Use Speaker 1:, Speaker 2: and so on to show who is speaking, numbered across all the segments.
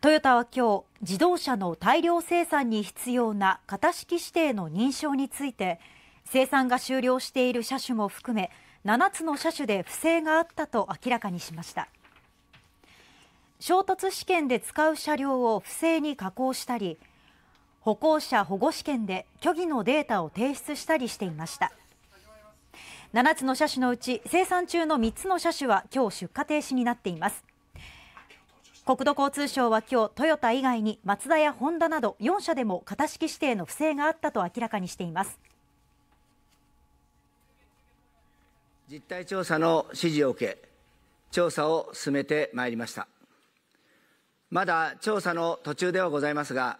Speaker 1: トヨタは今日自動車の大量生産に必要な型式指定の認証について生産が終了している車種も含め7つの車種で不正があったと明らかにしました衝突試験で使う車両を不正に加工したり歩行者保護試験で虚偽のデータを提出したりしていました7つの車種のうち生産中の3つの車種は今日出荷停止になっています国土交通省は今日トヨタ以外にマツダやホンダなど4社でも型式指定の不正があったと明らかにしています
Speaker 2: 実態調査の指示を受け調査を進めてまいりましたまだ調査の途中ではございますが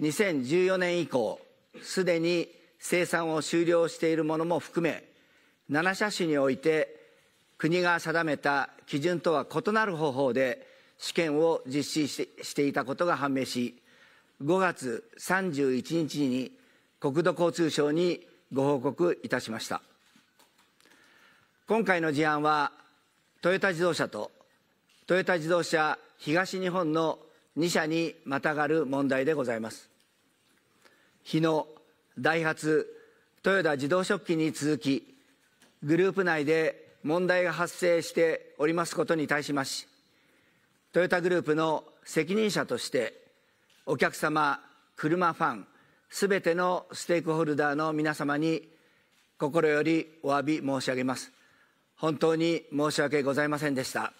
Speaker 2: 2014年以降すでに生産を終了しているものも含め7車種において国が定めた基準とは異なる方法で試験を実施してしていたことが判明し5月31日に国土交通省にご報告いたしました今回の事案はトヨタ自動車とトヨタ自動車東日本の2社にまたがる問題でございます日野ダイハツ豊田自動食器に続きグループ内で問題が発生しておりますことに対しましトヨタグループの責任者としてお客様車ファンすべてのステークホルダーの皆様に心よりお詫び申し上げます本当に申し訳ございませんでした